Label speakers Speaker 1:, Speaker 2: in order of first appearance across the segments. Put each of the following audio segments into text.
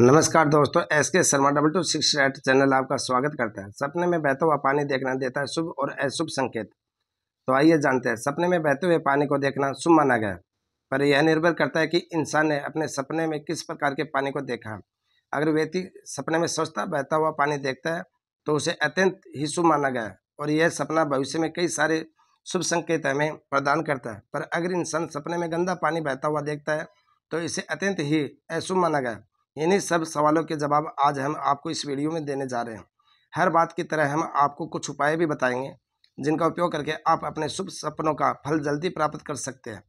Speaker 1: नमस्कार दोस्तों S K Sharma double two six eight channel आपका स्वागत करता है सपने में बहता हुआ पानी देखना देता है शुभ और अशुभ संकेत तो आइए जानते हैं सपने में बहते हुए पानी को देखना शुभ माना गया पर यह निर्भर करता है कि इंसान ने अपने सपने में किस प्रकार के पानी को देखा अगर व्यक्ति सपने में सोचता बहता हुआ पानी देखता है तो उसे अत्यंत ही शुभ माना गया और यह सपना भविष्य में कई सारे शुभ संकेत हमें प्रदान करता है पर अगर इंसान सपने में गंदा पानी बहता हुआ देखता है तो इसे अत्यंत ही अशुभ माना गया इन्हीं सब सवालों के जवाब आज हम आपको इस वीडियो में देने जा रहे हैं हर बात की तरह हम आपको कुछ उपाय भी बताएंगे जिनका उपयोग करके आप अपने शुभ सपनों का फल जल्दी प्राप्त कर सकते हैं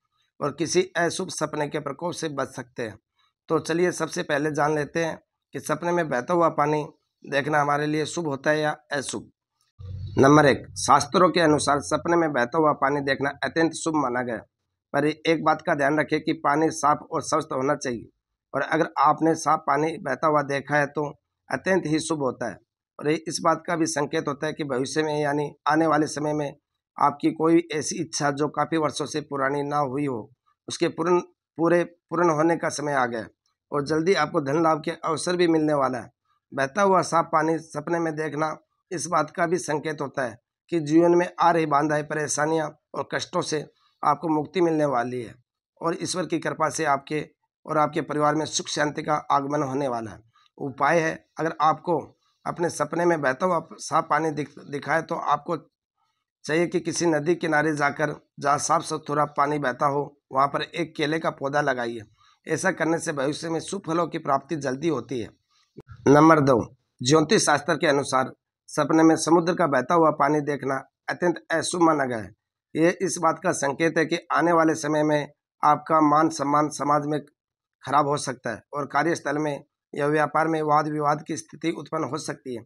Speaker 1: और किसी अशुभ सपने के प्रकोप से बच सकते हैं तो चलिए सबसे पहले जान लेते हैं कि सपने में बहता हुआ पानी देखना हमारे लिए शुभ होता है या अशुभ नंबर एक शास्त्रों के अनुसार सपने में बहता हुआ पानी देखना अत्यंत शुभ माना गया पर एक बात का ध्यान रखें कि पानी साफ और स्वस्थ होना चाहिए और अगर आपने साफ पानी बहता हुआ देखा है तो अत्यंत ही शुभ होता है और इस बात का भी संकेत होता है कि भविष्य में यानी आने वाले समय में आपकी कोई ऐसी इच्छा जो काफ़ी वर्षों से पुरानी ना हुई हो उसके पूर्ण पूरे पूर्ण होने का समय आ गया और जल्दी आपको धन लाभ के अवसर भी मिलने वाला है बहता हुआ साफ पानी सपने में देखना इस बात का भी संकेत होता है कि जीवन में आ रही बांधाई परेशानियाँ और कष्टों से आपको मुक्ति मिलने वाली है और ईश्वर की कृपा से आपके और आपके परिवार में सुख शांति का आगमन होने वाला है उपाय है अगर आपको अपने सपने में बहता हुआ साफ पानी दिख दिखाए तो आपको चाहिए कि किसी नदी किनारे जाकर जहाँ साफ सुथरा पानी बहता हो वहाँ पर एक केले का पौधा लगाइए ऐसा करने से भविष्य में सुफलों की प्राप्ति जल्दी होती है नंबर दो ज्योतिष शास्त्र के अनुसार सपने में समुद्र का बहता हुआ पानी देखना अत्यंत अशुभ माना गया है ये इस बात का संकेत है कि आने वाले समय में आपका मान सम्मान समाज में खराब हो सकता है और कार्यस्थल में या व्यापार में वाद विवाद की स्थिति उत्पन्न हो सकती है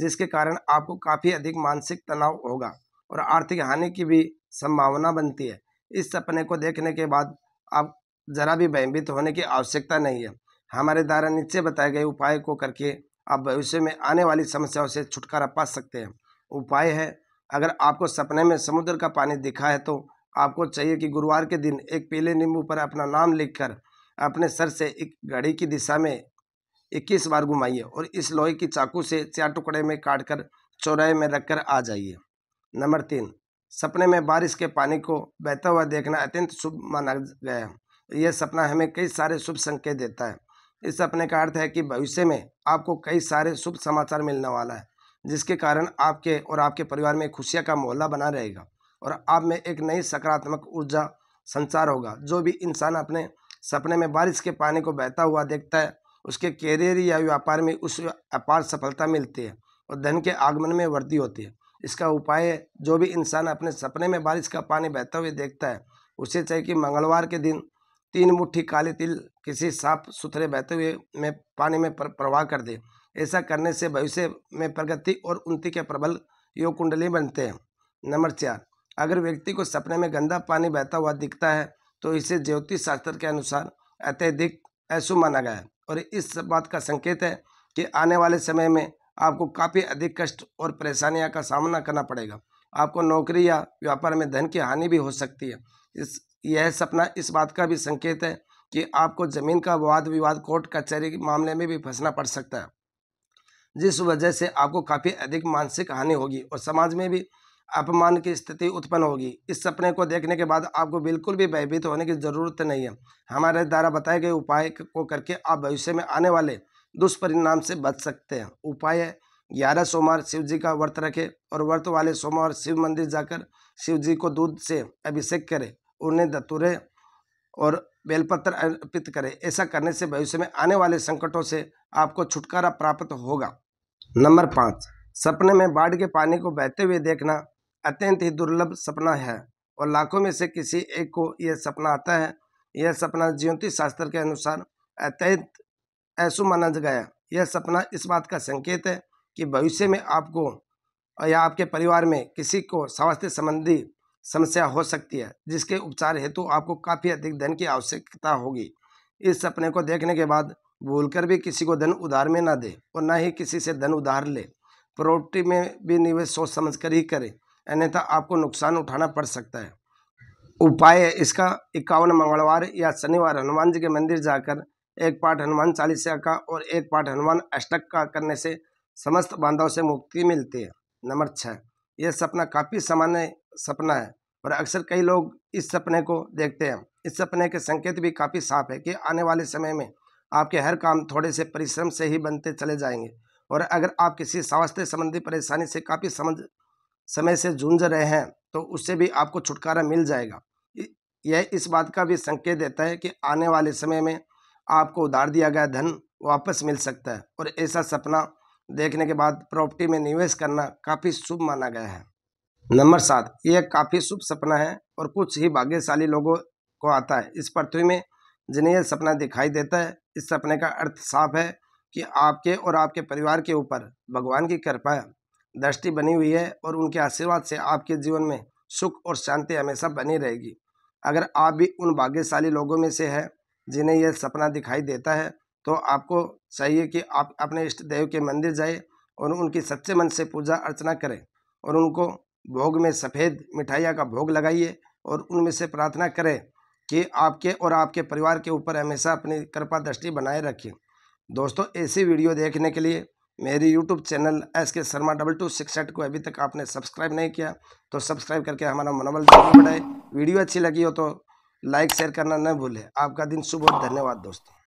Speaker 1: जिसके कारण आपको काफ़ी अधिक मानसिक तनाव होगा और आर्थिक हानि की भी संभावना बनती है इस सपने को देखने के बाद आप ज़रा भी भयभीत होने की आवश्यकता नहीं है हमारे द्वारा नीचे बताए गए उपाय को करके आप भविष्य में आने वाली समस्याओं से छुटकारा पा सकते हैं उपाय है अगर आपको सपने में समुद्र का पानी दिखा है तो आपको चाहिए कि गुरुवार के दिन एक पीले नींबू पर अपना नाम लिखकर अपने सर से एक घड़ी की दिशा में इक्कीस बार घुमाइए और इस लोहे की चाकू से चार टुकड़े में काट कर चौराहे में रख कर आ जाइए नंबर तीन सपने में बारिश के पानी को बहता हुआ देखना अत्यंत शुभ माना गया है यह सपना हमें कई सारे शुभ संकेत देता है इस सपने का अर्थ है कि भविष्य में आपको कई सारे शुभ समाचार मिलने वाला है जिसके कारण आपके और आपके परिवार में खुशियाँ का मोहल्ला बना रहेगा और आप में एक नई सकारात्मक ऊर्जा संचार होगा जो भी इंसान अपने सपने में बारिश के पानी को बहता हुआ देखता है उसके कैरियर या व्यापार में उस अपार सफलता मिलती है और धन के आगमन में वृद्धि होती है इसका उपाय है जो भी इंसान अपने सपने में बारिश का पानी बहता हुए देखता है उसे चाहिए कि मंगलवार के दिन तीन मुट्ठी काले तिल किसी साफ सुथरे बहते हुए में पानी में प्रवाह कर दे ऐसा करने से भविष्य में प्रगति और उन्नति के प्रबल योग कुंडली बनते हैं नंबर चार अगर व्यक्ति को सपने में गंदा पानी बहता हुआ दिखता है तो इसे ज्योतिष शास्त्र के अनुसार अत्यधिक अशुभ माना गया है और इस बात का संकेत है कि आने वाले समय में आपको काफ़ी अधिक कष्ट और परेशानियां का सामना करना पड़ेगा आपको नौकरी या व्यापार में धन की हानि भी हो सकती है इस यह सपना इस बात का भी संकेत है कि आपको ज़मीन का वाद विवाद कोर्ट कचहरी के मामले में भी फंसना पड़ सकता है जिस वजह से आपको काफ़ी अधिक मानसिक हानि होगी और समाज में भी अपमान की स्थिति उत्पन्न होगी इस सपने को देखने के बाद आपको बिल्कुल भी भयभीत होने की ज़रूरत नहीं है हमारे द्वारा बताए गए उपाय को करके आप भविष्य में आने वाले दुष्परिणाम से बच सकते हैं उपाय है ग्यारह सोमवार शिव जी का व्रत रखें और व्रत वाले सोमवार शिव मंदिर जाकर शिव जी को दूध से अभिषेक करें उन्हें दतुरे और बेलपत्र अर्पित करें ऐसा करने से भविष्य में आने वाले संकटों से आपको छुटकारा प्राप्त होगा नंबर पाँच सपने में बाढ़ के पानी को बहते हुए देखना अत्यंत ही दुर्लभ सपना है और लाखों में से किसी एक को यह सपना आता है यह सपना ज्योतिष शास्त्र के अनुसार अत्यंत ऐसु माना गया यह सपना इस बात का संकेत है कि भविष्य में आपको या आपके परिवार में किसी को स्वास्थ्य संबंधी समस्या हो सकती है जिसके उपचार हेतु आपको काफ़ी अधिक धन की आवश्यकता होगी इस सपने को देखने के बाद भूलकर भी किसी को धन उधार में ना दे और ना ही किसी से धन उधार ले प्रॉपर्टी में भी निवेश सोच समझ कर ही करें अन्यथा आपको नुकसान उठाना पड़ सकता है उपाय है इसका इक्यावन मंगलवार या शनिवार हनुमान जी के मंदिर जाकर एक पाठ हनुमान चालीसा का और एक पाठ हनुमान अष्टक का करने से समस्त बांधव से मुक्ति मिलती है नंबर छः यह सपना काफ़ी सामान्य सपना है और अक्सर कई लोग इस सपने को देखते हैं इस सपने के संकेत भी काफ़ी साफ है कि आने वाले समय में आपके हर काम थोड़े से परिश्रम से ही बनते चले जाएंगे और अगर आप किसी स्वास्थ्य संबंधी परेशानी से काफ़ी समझ समय से जूझ रहे हैं तो उससे भी आपको छुटकारा मिल जाएगा यह इस बात का भी संकेत देता है कि आने वाले समय में आपको उधार दिया गया धन वापस मिल सकता है और ऐसा सपना देखने के बाद प्रॉपर्टी में निवेश करना काफ़ी शुभ माना गया है नंबर सात यह काफ़ी शुभ सपना है और कुछ ही भाग्यशाली लोगों को आता है इस पृथ्वी में जिन्हें यह सपना दिखाई देता है इस सपने का अर्थ साफ है कि आपके और आपके परिवार के ऊपर भगवान की कृपा दृष्टि बनी हुई है और उनके आशीर्वाद से आपके जीवन में सुख और शांति हमेशा बनी रहेगी अगर आप भी उन भाग्यशाली लोगों में से हैं जिन्हें यह सपना दिखाई देता है तो आपको चाहिए कि आप अपने इष्ट देव के मंदिर जाए और उनकी सच्चे मन से पूजा अर्चना करें और उनको भोग में सफ़ेद मिठाइयाँ का भोग लगाइए और उनमें से प्रार्थना करें कि आपके और आपके परिवार के ऊपर हमेशा अपनी कृपा दृष्टि बनाए रखें दोस्तों ऐसी वीडियो देखने के लिए मेरी YouTube channel S K Sharma double two six eight को अभी तक आपने सब्सक्राइब नहीं किया तो सब्सक्राइब करके हमारा मनोबल जरूर बढ़ाए वीडियो अच्छी लगी हो तो लाइक शेयर करना न भूलें आपका दिन शुभ और धन्यवाद दोस्तों